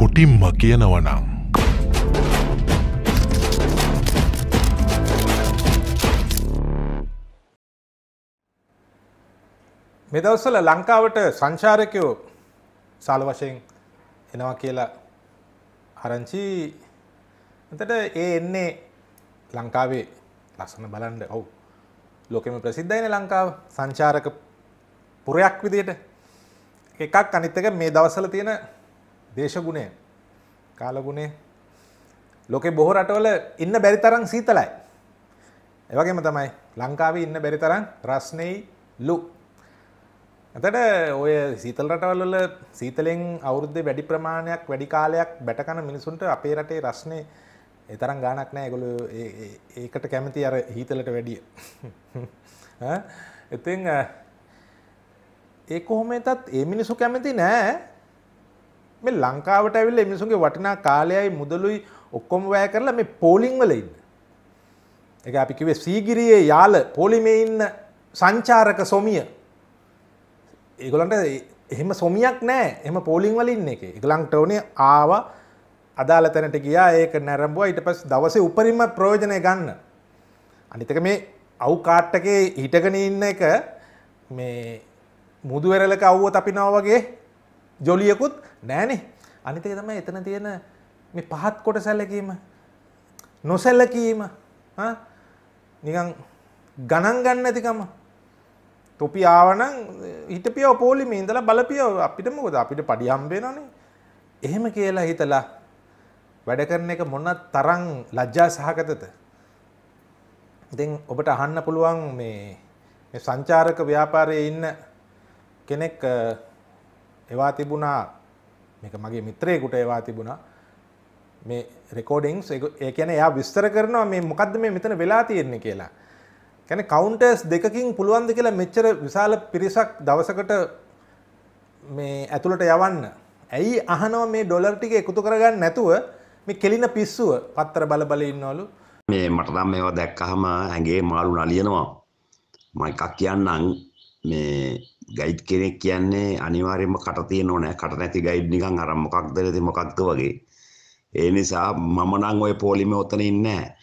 කොටිම්ම කියනවනම්. මෙදවසල ලංකාවට සංචාරකයෝ සාල වශයෙන් එනවා කියලා හරංචි එතට ඒ එන්නේ ලංකාවේ ලස්සන බලන්ඩ ඔවු ලෝකෙම ප්‍රසිද්ධයින ලංකාව සංචාරක පුරයක් විදියට එකක් අනිත්තක මේ දවසල තියෙන දේශගුණය කාලගුණේ ලොකෙ බොහෝ රටවල ඉන්න බැරි තරම් සීතලයි. එවගේම තමයි ලංකාවේ ඉන්න බැරි තරම් රස්නෙයි ලු. ඇතට ඔය සීතල රටවල සීතලෙන් අවුරුද්දේ වැඩි ප්‍රමාණයක් වැඩි කාලයක් බැටකන මිනිසුන්ට අපේ රටේ රස්නේ ඒ තරම් ගාණක් නෑ ඒගොල්ලෝ ඒකට කැමති අර හීතලට වැඩිය. ඉතින් ඒ කොහොම වෙතත් ඒ මිනිස්සු කැමති නෑ මේ ලංකාවට ඇවිල්ලා මිනිසුන්ගේ වටිනා කාලයයි මුදලුයි ඔක්කොම වැය කරලා මේ පෝලිං වල ඉන්න. ඒක අපි කිව්වේ සීගිරියේ යාල පොලිමේ ඉන්න සංචාරක සොමිය. ඒගොල්ලන්ට එහෙම සොමියක් නැහැ. එහෙම පෝලිං වල ඉන්න එකේ. ඒගොල්ලන්ට ඕනේ ආවා අදාළ තැනට ගියා ඒක නැරඹුවා ඊට පස්සේ දවසේ උපරිම ප්‍රයෝජනය ගන්න. අනිත් එක මේ අවු කාට් එකේ හිටගෙන ඉන්න එක මේ මුදු වෙරළක අවුව තපිනවා වගේ ජොලියකුත් නෑනේ අනිතක තම එතන තියෙන මේ පහත් කොට සැල්ලකීම නොසැල්ලකීම නිකං ගණන් ගන්න ඇතිකම තොපි ආවනං හිටපියෝ පෝලිම ඉඳලා බලපියෝ අපිට මොකද අපිට පඩියම්බේෙනනේ එහෙම කියලා හිතලා වැඩ කරන එක මොන්න තරං ලජ්ජා සහගතත ඉතින් ඔබට අහන්න පුළුවන් මේ සංචාරක ව්‍යාපාරය ඉන්න කෙනෙක් එවා තිබුණා මේක මගේ මිත්‍රයෙකුට එවා තිබුණා මේ රෙකෝඩිංස් ඒ කියන්නේ එයා විස්තර කරනවා මේ මොකද්ද මේ මෙතන වෙලා තියෙන්නේ කියලා. කියන්නේ කවුන්ටර්ස් දෙකකින් පුළුවන් ද කියලා මෙච්චර විශාල පිරිසක් දවසකට මේ ඇතුළට යවන්න. ඇයි අහනවා මේ ඩොලර් ටික එකතු කරගන්න නැතුව මේ කෙලින පිස්සුව පත්තර බල බල ඉන්නවලු. මේ මට නම් මේවා දැක්කහම ඇඟේ මාළු නලියනවා. මම එකක් කියන්නම් මේ ගයිඩ් කෙනෙක් කියන්නේ අනිවාර්යෙන්ම කට තියෙන්න ඕනේ. කට නැති ගයිඩ් නිකන් අර මොකක්ද ඉතින් මොකක්ද වගේ. ඒ නිසා මම නම් ওই පොලිමේ ඔතන ඉන්නේ නැහැ.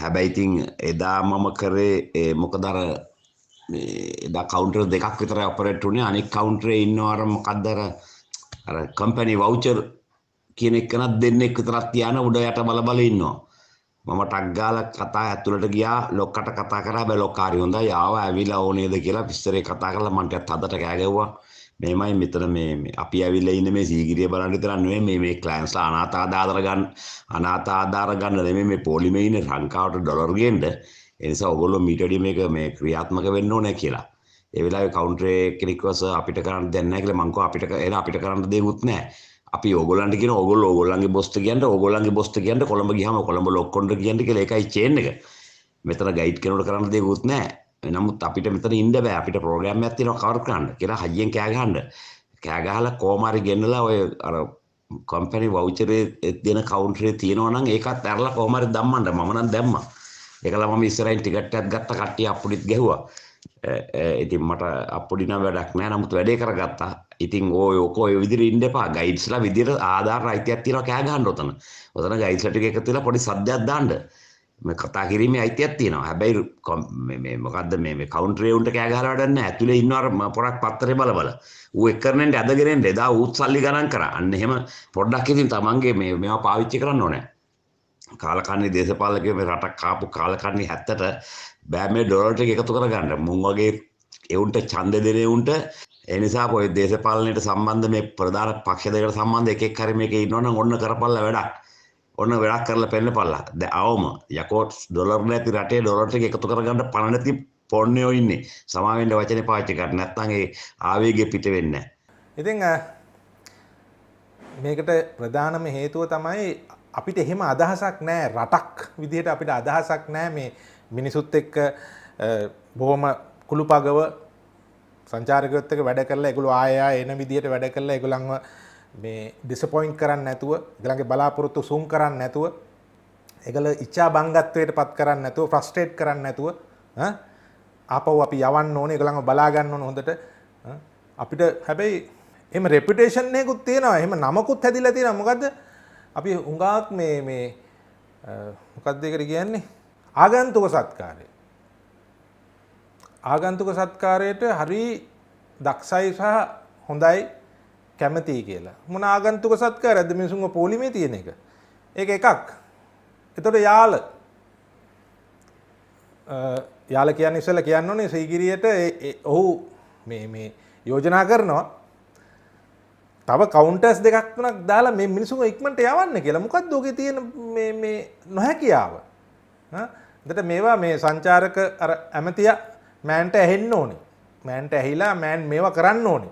හැබැයි ඉතින් එදා මම කරේ මොකද අර එදා කවුන්ටර් දෙකක් විතර ඔපරේට් වුණේ. අනිත් කවුන්ටරේ ඉන්නව අර මොකක්ද අර අර කම්පැනි වවුචර් කියන එකනක් දෙන්නෙක් විතරක් තියාන උඩ යට බල බල ඉන්නවා. මම ටක් ගාලා කතා ඇතුළට ගියා ලොක්කට කතා කරා බෑ ලොක්කාරි හොඳයි ආව ඇවිල්ලා ඕනේද කියලා විස්තරේ කතා කරලා මන්ට හදට කෑ ගැව්වා මේමයි මෙතන මේ අපි ඇවිල්ලා ඉන්නේ මේ සීගිරිය බලන්න විතරක් නෙමෙයි මේ මේ ක්ලයන්ට්ස්ලා අනාථ ආධාර ගන්න අනාථ ආධාර ගන්න නෙමෙයි මේ පොලිමේ ඉන්නේ ලංකාවට ඩොලර් ගේන්න ඒ නිසා ඔයගොල්ලෝ මීට වැඩිය මේක මේ ක්‍රියාත්මක වෙන්න ඕනේ කියලා ඒ වෙලාවේ කවුන්ටර් එකේ කෙනෙක්වස අපිට කරන්න දෙන්නේ නැහැ කියලා මං කෝ අපිට එන අපිට කරන්න දෙයක් උත් නැහැ අපි ඔගොලන්ට කියන ඔගොල්ලෝ ඔගොල්ලන්ගේ බොස්ත කියන්න ඔගොල්ලන්ගේ බොස්ත කියන්න කොළඹ ගියාම කොළඹ ලොක්කොන්ට කියන්න කියලා ඒකයි චේන් එක. මෙතන ගයිඩ් කෙනෙකුට කරන්න දෙයක්වත් නැහැ. නමුත් අපිට මෙතන ඉන්න බෑ. අපිට ප්‍රෝග්‍රෑම් එකක් තියෙනවා කවර් කරන්න කියලා හයියෙන් කෑ ගහන්න. කෑ ගහලා කොමාරි ගෙන්නලා ඔය අර කම්පැනි වවුචරේ දෙන කවුන්ටරේ තියෙනවා නම් ඒකත් ඇරලා කොමාරි දැම්මන්න මම නම් දැම්මා. ඒකලා මම ඉස්සරහින් ටිකට් එකක් ගත්ත කට්ටිය අප්පුඩිත් ගැහුවා. ඉතින් මට අපපුඩින වැඩක් නෑ නමුත් වැඩේ කරගත්තා ඉතින් ඕ යෝකෝ විදිර ඉන්ඩපා ගයිඩ්ස්ලා විදිර ආධාර අයිතියක් තියෙන කෑගහන්න ඔතන ඔතන ගයිස්ලට එක තුලා පොඩි සද්‍යයක් දාන්න මේ කතා කිරීමේ අයිතියක් තියෙනවා හැබැයි මේ මොකද්ද මේ මේ කවුන්ටරේ උන්ට කෑ ගහලා වැඩක් නැහැ ඇතුලේ ඉන්නවර පොරක් පත්තරේ බල බල ඌ එක්කරනෙන්ට ඇදගෙනෙන්ට එදා ඌත් සල්ලි ගණන් කරා අන්න එහෙම පොඩ්ඩක් ඉතින් තමන්ගේ මේ මේවා පාවිච්චි කරන්න ඕනේ කාලකන්නේ දේශපාලකය මේ රටක් කාපු කාලකන්නේ හැත්තට බෑ මේ ඩොලට එකතු කරගන්න මුන් වගේ එවුන්ට චන්ද දෙන එවුන්ට එනිසා ඔය දේශපාලනයට සම්බන්ධ මේ ප්‍රධාන පක්ෂ දෙකට සම්බන්ධ එකෙක් හරි මේකේ ඉන්නවනම් ඔන්න කරපල්ලා වැඩක් ඔන්න වැඩක් කරලා පෙන්නපල්ලා දැන් අවම යකෝ ඩොලර් නැති රටේ ඩොලර් ටික එකතු කරගන්න පණ නැති පොන්නේෝ ඉන්නේ සමාවෙන්න වචනේ පාවිච්චි කරන්නේ නැත්නම් ඒ ආවේගය පිට වෙන්නේ නැහැ. ඉතින් මේකට ප්‍රධානම හේතුව තමයි අපිට එහෙම අදහසක් නෑ රටක් විදිහට අපිට අදහසක් නෑ මේ මිනිසුත් එක්ක බොහොම කුළු පගව සංචාරකයොත් එක වැඩ කරලා ඒගොල්ලෝ ආයා එන විදිහට වැඩ කරලා ඒගොල්ලන්ව මේ ඩිසපොයින්ට් කරන්න නැතුව ඒගොල්ලන්ගේ බලාපොරොත්තු සූම් කරන්න නැතුව ඒගොල්ල ඉච්ඡා බංගත්වයට පත් කරන්න නැතුව ෆ්‍රස්ට්‍රේට් කරන්න නැතුව ආපහු අපි යවන්න ඕනේ ඒගොල්ලන්ව බලා ගන්න ඕන හොඳට අපිට හැබැයි එහෙම රෙපියුටේෂන් එකකුත් තියෙනවා එහෙම නමකුත් හැදිලා තියෙනවා මොකද්ද අපි හුඟාක් මේ මේ මොකක්ද ඒකට කියන්නේ ආගන්තුක සත්කාරය. ආගන්තුක සත්කාරයට හරි දක්ෂයි සහ හොඳයි කැමතියි කියලා. මොන ආගන්තුක සත්කාරයක්ද මිනිසුන්ගේ පොලිමේ තියෙන එක. ඒක එකක්. එතකොට යාළ යාළ කියන්නේ ඉස්සෙල්ලා කියන්න ඕනේ සීගිරියට ඔහු මේ මේ යෝජනා කරනවා තව කවුන්ටර්ස් දෙකක් වනක් දාලා මේ මිනිසුන් ඉක්මට යවන්න කියලා මොකක් දෝක තියෙන නොහැකියාව දට මේවා මේ සංචාරක ඇමතිය මෑන්ට ඇහෙන්න ඕනි මෑන්ට ඇහිලා මෑන් මේවා කරන්න ඕනි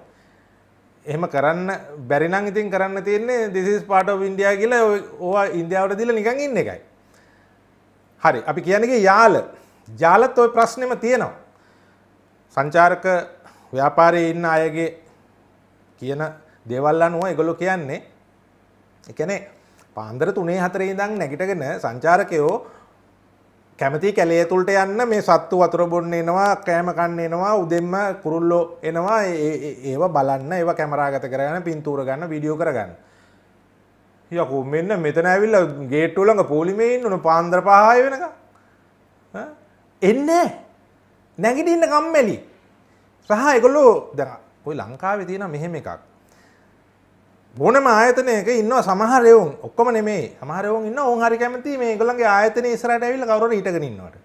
එහෙම කරන්න බැරිනං ඉතින් කරන්න තියන්නේ දෙසිස් පාට ඉන්ඩියා කියලා ඕවා ඉන්දියාවට දිල නිකං ඉන්න එකයි හරි අපි කියනගේ යාල ජාලත් ඔය ප්‍රශ්නම තියෙනවා සංචාරක ව්‍යාපාරය ඉන්න අයගේ කියන දේවල් අනුව එගොලො කියන්නේ එකනේ පාන්දර තුනේ හතරේ ඉඳන් නැගිටගෙන සංචාරකයෝ කැමති කැලේ තුළට යන්න මේ සත්තු වතුර බොන්න එනවා කෑම කන්න එනවා උදෙන්ම කුරුල්ලෝ එනවා ඒව බලන්න ඒව කැමරාගත කරගන්න පින්තූර ගන්න වීඩියෝ කරගන්න. යකෝ මෙන්න මෙතන ඇවිල්ලා ගේට්ටුව ළඟ පොලිමේ ඉන්නවනේ පාන්දර 5 වෙනකම්. එන්නේ නැගිටින්න කම්මැලි. සහ ඒගොල්ලෝ දැන් ওই ලංකාවේ තියෙන මෙහෙම එකක් ඕනම ආයතනයක ඉන්න සමහරයවුන් ඔක්කම නෙමේ සමහරයවුන් ඉන්න ඕන් හරි කැමති මේ ගොල්ලන්ගේ ආයතන ඉස්සරහට ඇවිල්ලා කවුරු හරි ඉටගෙන ඉන්නවට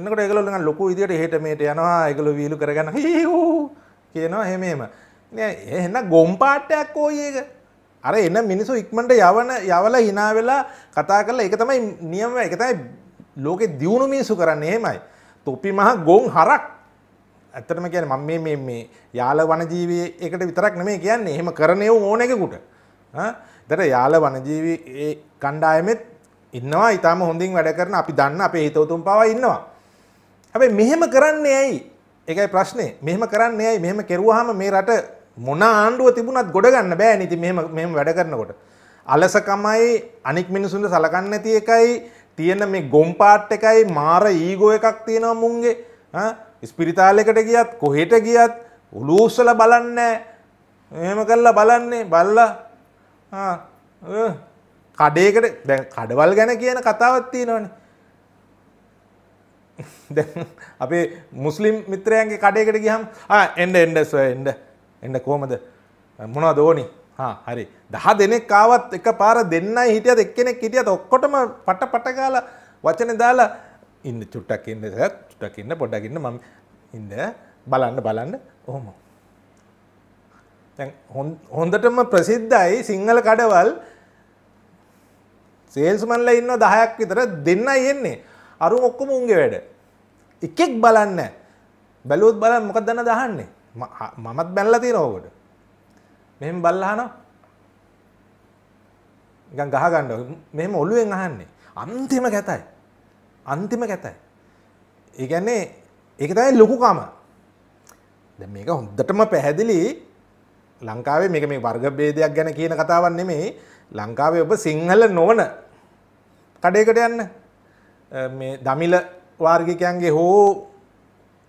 එන්නකොට ඒගොල්ලෝ නිකන් ලොකු විදියට එහෙට මෙහෙට යනවා ඒගොල්ලෝ වීලු කරගෙන හීහූ කියනවා එහෙම එහෙම නෑ එහෙනම් ගොම් පාටයක් ඕයි ඒක අර එන මිනිස්සු ඉක්මනට යවන යවලා hina වෙලා කතා කරලා ඒක තමයි නියම ඒක තමයි ලෝකේ දියුණු මිනිස්සු කරන්නේ එහෙමයි තොපි මහ ගොන් හරක් ඇත්තටම කියන මම මේ මේ මේ යාල වනජීවී එකට විතරක් නෙමෙයි කියන්නේ. එහෙම කරණේව ඕන එකෙකුට. ඈ. ඒතර යාල වනජීවී ඒ කණ්ඩායමෙත් ඉන්නවා. ඊටාම හොඳින් වැඩ කරන අපි දන්න අපේ හිතවතුන් පවා ඉන්නවා. හැබැයි මෙහෙම කරන්නේ ඇයි? ඒකයි ප්‍රශ්නේ. මෙහෙම කරන්නේ ඇයි? මෙහෙම කෙරුවාම මේ රට මොන ආණ්ඩුව තිබුණත් ගොඩ ගන්න බෑනේ. ඉතින් මෙහෙම මෙහෙම වැඩ කරනකොට. අලසකමයි අනික් මිනිසුන්ට සලකන්නේ නැති එකයි තියෙන මේ ගොම්පාට් එකයි මාර ඊගෝ එකක් තියෙනවා මුන්ගේ. ස්පිරිතාලෙකට ගියත් කොහෙට ගියත් උලූස්සල බලන්න එහෙම කල්ලා බලන්නේ බල්ලා කඩේකට දැ කඩවල් ගැන කියන කතාවත්තිී නොන අපේ මුස්ලිම් මිත්‍රයන්ගේ කඩයකට ගිහම් එන්ඩ එන්ඩස්ව එන්ඩ එන්න කෝමද මොනවා දෝනි හරි දහ දෙනෙක් කාවත් එක පාර දෙන්නයි හිටියද එක්කෙනෙක් හිටියද ඔක්කොටම පට පටකාල වචන දාලා ඉන්න චුට්ටක් ඉන්නත් පොට්ටකින්න පොඩකින්න ම ඉද බලන්න බලන්න ඔහොම හොන්දටම ප්‍රසිද්ධයි සිංහල කඩවල් සේල්ස්මල්ල ඉන්න දහයක් විතර දෙන්න යෙන්නේ අරු ඔක්කොම උන්ගේ වැඩ එකෙක් බලන්න බැලූත් බලන් මොකක් දන්න දහන්නේ මමත් බැල්ලති නෝකොට මෙම බල්ලහන ගහ ගණ්ඩ මෙම ඔලුවෙන් අහන්නේ අන්තිම කැතයි අන්තිම කැතයි ඒගැන්නේ ඒක තයි ලොකුකාම මේක හොන්දටම පැහැදිලි ලංකාවේ මේක මේ වර්ග බේදයක් ගැන කියන කතාවන් නෙමෙයි ලංකාවේ ඔබ සිංහල නොවන කඩේකට යන්න මේ දමිල වාර්ගිකයන්ගේ හෝ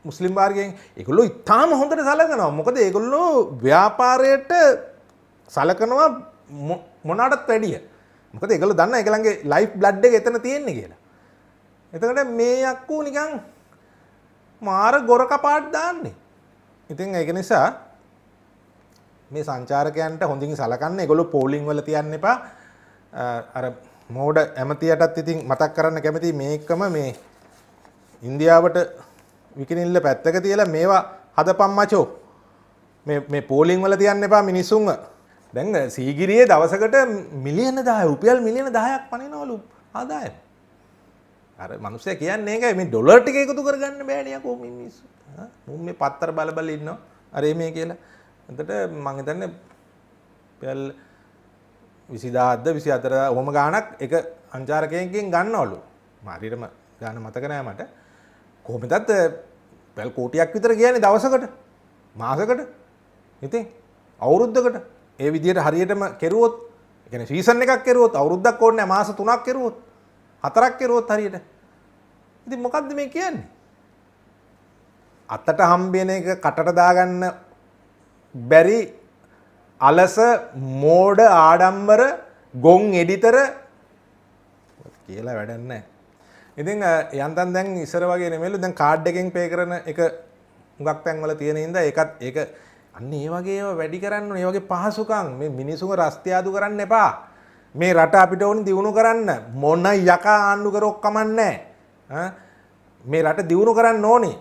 මුස්ලිම් වාර්ගයෙන් ඒගොල්ලෝ ඉතාම හොඳට සලකනවා මොකද ඒගොල්ලෝ ව්‍යාපාරයට සලකනවා මොනාටත් වැඩිය මොකද ඒගොල්ලෝ දන්න ඒගොල්ලන්ගේ ලයිෆ් බ්ලඩ් එක එතන තියෙන්නේ කියලා එතකොට මේ යක්කෝ නිකන් මාර ගොර කපාට් දාන්නේ. ඉතින් ඒක නිසා මේ සංචාරකයන්ට හොඳින් සලකන්න ඒගොල්ලෝ පෝලිං වල තියන්න එපා. අර මෝඩ ඇමතියටත් ඉතින් මතක් කරන්න කැමති මේකම මේ ඉන්දියාවට විකිනිල්ල පැත්තක තියලා මේවා හදපම් මචෝ. මේ මේ පෝලිං වල තියන්න එපා මිනිසුන්ව. දැන් සීගිරියේ දවසකට මිලියන 10 රුපියල් මිලියන 10ක් පනිනවලු ආදායම. අර මනුස්සය කියන්නේ ඒකයි මේ ඩොලර් ටික එකතු කරගන්න බෑනේ යකෝ මිනිස්සු. මුන් මේ පත්තර බල බල ඉන්නවා. අර මේ කියලා. එතට මං හිතන්නේ පැල් 20000ද 24ද ඔහොම ගාණක් එක අංචාරකයෙන්ගෙන් ගන්නවලු. මාරීරම ගාන මතක නෑ මට. කොහොමදත් පැල් කෝටියක් විතර කියන්නේ දවසකට. මාසකට. ඉතින් අවුරුද්දකට ඒ විදිහට හරියටම කෙරුවොත් ඒ කියන්නේ සීසන් එකක් කෙරුවොත් අවුරුද්දක් ඕනේ නැහැ මාස 3ක් කෙරුවොත් හතරක් කෙරුවොත් හරියට ඉතින් මොකද්ද මේ කියන්නේ? අතට හම්බෙන එක කටට දාගන්න බැරි අලස මෝඩ ආඩම්බර ගොන් එඩිතර කියලා වැඩක් නැහැ. ඉතින් යන්තම් දැන් ඉස්සර වගේ නෙමෙයිලු දැන් කාඩ් එකෙන් පේ කරන එක හුඟක් තැන්වල තියෙන හින්දා ඒකත් ඒක අන්න ඒ වගේ ඒවා වැඩි කරන්න ඕනේ. ඒ වගේ පහසුකම් මේ මිනිසුන්ව රස්තියාදු කරන්න එපා. මේ රට අපිට ඕනේ දිනු කරන්න මොන යකා ආණ්ඩු කරොක් කමන්නේ නැහැ. මේ රට දියුණු කරන්න ඕනේ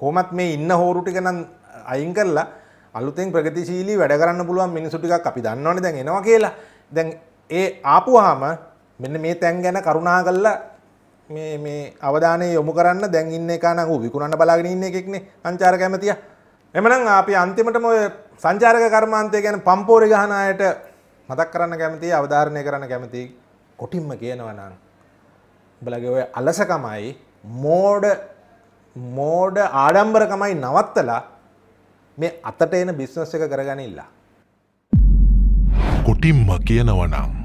කොමත් මේ ඉන්න හෝරුටික නම් අයින් කරලා අලුතෙන් ප්‍රගතිශීලී වැඩ කරන්න පුළුවන් මිනිසු ටිකක් අපි දන්නවනේ දැන් එනවා කියලා. දැන් ඒ ආපුවාම මෙන්න මේ තැන් ගැන කරුණා කරලා මේ මේ අවධානය යොමු කරන්න දැන් ඉන්න එක නම් ඌ විකුණන්න බලාගෙන ඉන්න එකෙක්නේ සංචාර කැමතියා. එමනම් අපි අන්තිමටම ඔය සංචාරක කර්මාන්තය ගැන පම්පෝරි ගහන අයට මතක් කරන්න කැමතියි අවධාරණය කරන්න කැමතියි. කොටින්ම කියනවා නම් බලගේ ඔය අලසකමයි මෝඩ මෝඩ ආඩම්බරකමයි නවත්තලා මේ අතට එන බිස්නස් එක කරගනිල්ලා. කොටිම්ම කියනවනම්.